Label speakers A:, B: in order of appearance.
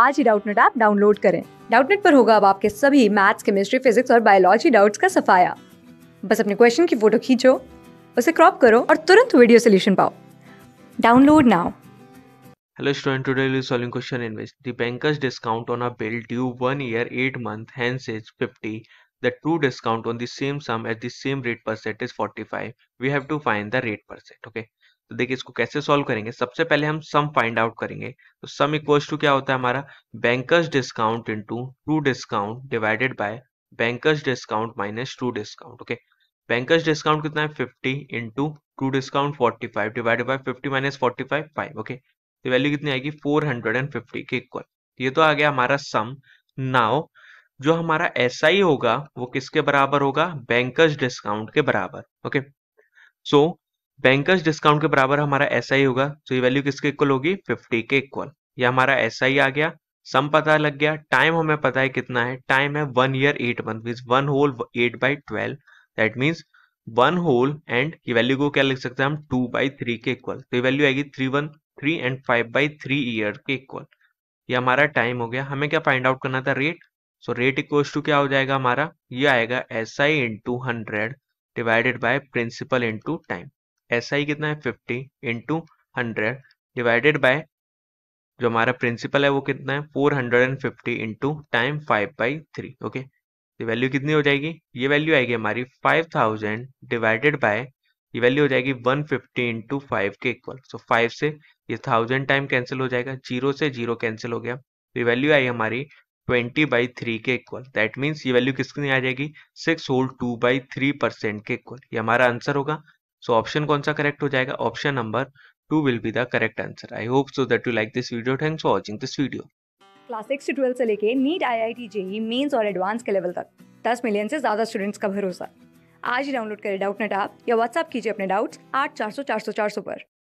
A: आज ही Doubtnet app download करें डाउटनेट पर होगा अब आपके सभी मैथ्स केमिस्ट्री फिजिक्स और बायोलॉजी डाउट्स का सफाया बस अपने क्वेश्चन की फोटो खींचो उसे क्रॉप करो और तुरंत वीडियो सोल्यूशन पाओ download now
B: Hello student, today we are solving question in which the banker's discount on a bill due one year eight month hence is 50 the true discount on the same sum at the same rate percent is 45 we have to find the rate percent okay तो देखिए इसको कैसे solve करेंगे सबसे पहले हम sum find out करेंगे तो सम इक्वल्स टू क्या होता है हमारा bankers discount into true discount divided by bankers discount minus true discount okay bankers discount कितना है 50 into true discount 45 divided by 50 माइनस 45 5 ओके तो वैल्यू कितनी आएगी फोर के इक्वल ये तो आ गया हमारा सम नाव जो हमारा एस SI होगा वो किसके बराबर होगा बैंकर्स डिस्काउंट के बराबर ओके सो बैंकर्स डिस्काउंट के बराबर हमारा एस SI होगा तो ये वैल्यू किसके इक्वल होगी 50 के इक्वल ये हमारा एस SI आ गया सम पता लग गया टाइम हमें पता है कितना है टाइम है one year eight month mean one whole eight by twelve that means one whole and ये वैल्यू को क्या लिख सकते हैं हम टू बाई थ्री के इक्वल तो ये वैल्यू आएगी three one three and five by three year के इक्वल ये हमारा टाइम हो गया हमें क्या फाइंड आउट करना था rate so rate equals to क्या हो जाएगा हमारा ये आएगा S I into hundred divided by principal into time S I कितना है fifty into hundred divided by जो हमारा प्रिंसिपल है वो कितना है four hundred and fifty into time five by three okay ये वैल्यू कितनी हो जाएगी ये वैल्यू आएगी हमारी फाइव थाउजेंड डिवाइडेड बाय ये वैल्यू हो जाएगी वन फिफ्टी इंटू फाइव के इक्वल सो फाइव से ये थाउजेंड टाइम कैंसिल हो जाएगा जीरो से जीरो कैंसिल हो गया तो ये वैल्यू आई हमारी ट्वेंटी बाई थ्री के इक्वल दैट मीन्स ये वैल्यू किसकी आ जाएगी six whole two by three percent के इक्वल ये हमारा आंसर होगा सो ऑप्शन कौन सा करेक्ट हो जाएगा option number two will be the correct answer I hope so that you like this video thanks for watching this video
A: class six से twelfth से लेके NEET I I T J E E mains और advance के level तक दस million से ज्यादा students का भरोसा आज ही डाउनलोड करें डाउट नेट आप या व्हाट्सअप कीजिए अपने डाउट्स आठ चार सौ चार सौ चार सौ पर